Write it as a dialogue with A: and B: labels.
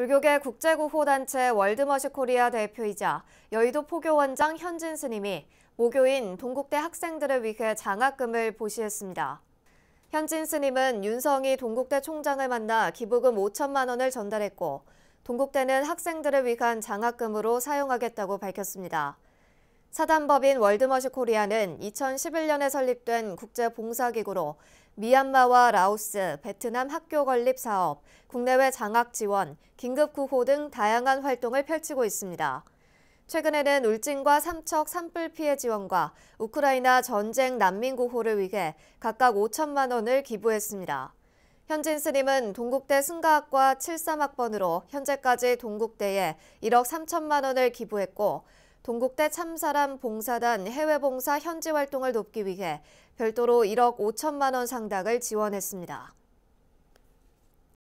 A: 불교계 국제구호단체 월드머시 코리아 대표이자 여의도 포교원장 현진 스님이 모교인 동국대 학생들을 위해 장학금을 보시했습니다. 현진 스님은 윤성이 동국대 총장을 만나 기부금 5천만 원을 전달했고 동국대는 학생들을 위한 장학금으로 사용하겠다고 밝혔습니다. 사단법인 월드머시 코리아는 2011년에 설립된 국제봉사기구로 미얀마와 라오스, 베트남 학교 건립 사업, 국내외 장학 지원, 긴급 구호 등 다양한 활동을 펼치고 있습니다. 최근에는 울진과 삼척 산불 피해 지원과 우크라이나 전쟁 난민 구호를 위해 각각 5천만 원을 기부했습니다. 현진 스님은 동국대 승가학과 73학번으로 현재까지 동국대에 1억 3천만 원을 기부했고 동국대 참사람 봉사단 해외봉사 현지 활동을 돕기 위해 별도로 1억 5천만 원 상당을 지원했습니다.